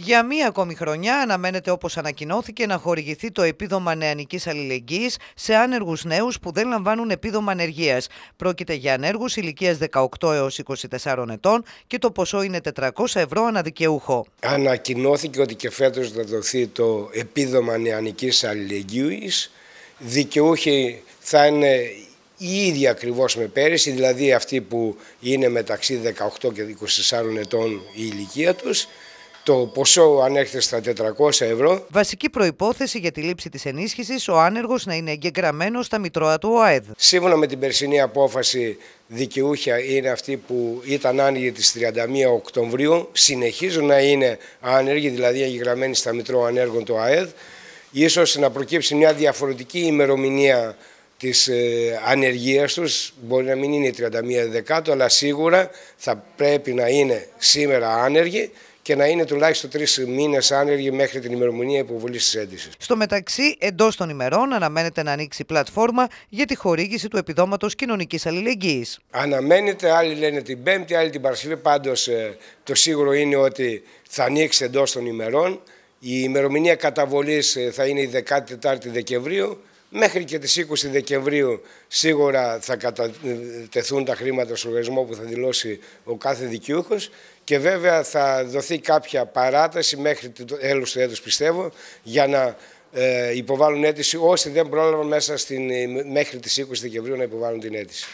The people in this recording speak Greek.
Για μία ακόμη χρονιά αναμένεται όπως ανακοινώθηκε να χορηγηθεί το επίδομα νεανικής αλληλεγγύης σε άνεργους νέους που δεν λαμβάνουν επίδομα ανεργίας. Πρόκειται για ανέργους ηλικίας 18 έως 24 ετών και το ποσό είναι 400 ευρώ αναδικαιούχο. Ανακοινώθηκε ότι και φέτος θα δοθεί το επίδομα νεανικής αλληλεγγύης. Δικαιούχοι θα είναι οι ίδιοι ακριβώς με πέρυσι, δηλαδή αυτοί που είναι μεταξύ 18 και 24 ετών η ηλικία τους το ποσό ανέρχεται στα 400 ευρώ. Βασική προϋπόθεση για τη λήψη της ενίσχυσης, ο άνεργος να είναι εγγεγραμμένος στα μητρώα του ΟΑΕΔ. Σύμφωνα με την περσινή απόφαση, δικαιούχια είναι αυτοί που ήταν άνεργοι τη 31 Οκτωβρίου. Συνεχίζουν να είναι άνεργοι, δηλαδή εγγεγραμμένοι στα μητρώα ανέργων του ΟΑΕΔ. Ίσως να προκύψει μια διαφορετική ημερομηνία της ε, ανεργίας τους. Μπορεί να μην είναι η 31 Δεκάτου, αλλά σίγουρα θα πρέπει να είναι σήμερα άνεργοι και να είναι τουλάχιστον τρεις μήνες άνεργοι μέχρι την ημερομηνία υποβολής της ένταση. Στο μεταξύ, εντός των ημερών αναμένεται να ανοίξει πλατφόρμα για τη χορήγηση του επιδόματος κοινωνικής αλληλεγγύης. Αναμένεται, άλλοι λένε την Πέμπτη, άλλοι την Παρασκευή. Πάντως, ε, το σίγουρο είναι ότι θα ανοίξει εντός των ημερών. Η ημερομηνία καταβολής ε, θα είναι η 14η Δεκεμβρίου. Μέχρι και τις 20 Δεκεμβρίου σίγουρα θα κατατεθούν τα χρήματα στο λογαριασμό που θα δηλώσει ο κάθε δικιούχος και βέβαια θα δοθεί κάποια παράταση μέχρι το έλος του έτους πιστεύω για να ε, υποβάλουν αίτηση όσοι δεν πρόλαβαν μέσα στην, μέχρι τις 20 Δεκεμβρίου να υποβάλουν την αίτηση.